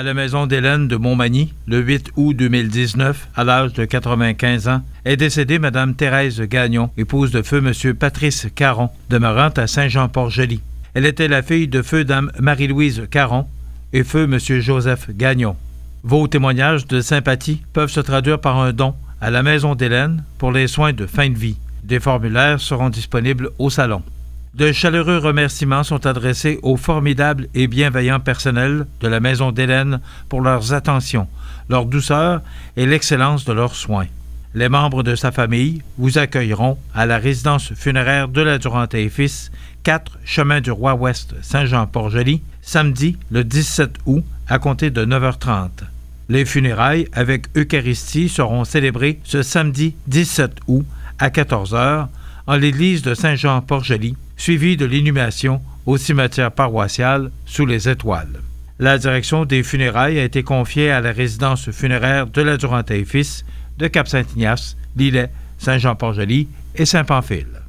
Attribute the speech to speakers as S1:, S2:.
S1: à la maison d'Hélène de Montmagny le 8 août 2019 à l'âge de 95 ans est décédée Mme Thérèse Gagnon, épouse de feu M. Patrice Caron, demeurant à Saint-Jean-Port-Joli. Elle était la fille de feu Dame Marie-Louise Caron et feu M. Joseph Gagnon. Vos témoignages de sympathie peuvent se traduire par un don à la maison d'Hélène pour les soins de fin de vie. Des formulaires seront disponibles au salon. De chaleureux remerciements sont adressés au formidable et bienveillant personnel de la Maison d'Hélène pour leurs attentions, leur douceur et l'excellence de leurs soins. Les membres de sa famille vous accueilleront à la résidence funéraire de la Durante et Fils, 4 Chemin du Roi Ouest, Saint-Jean-Port-Joli, samedi le 17 août à compter de 9h30. Les funérailles avec Eucharistie seront célébrées ce samedi 17 août à 14h en l'église de Saint-Jean-Port-Joli, suivi de l'inhumation au cimetière paroissial sous les étoiles. La direction des funérailles a été confiée à la résidence funéraire de la et fils de Cap-Saint-Ignace, Lillet, Saint-Jean-Port-Joli et Saint-Pamphile.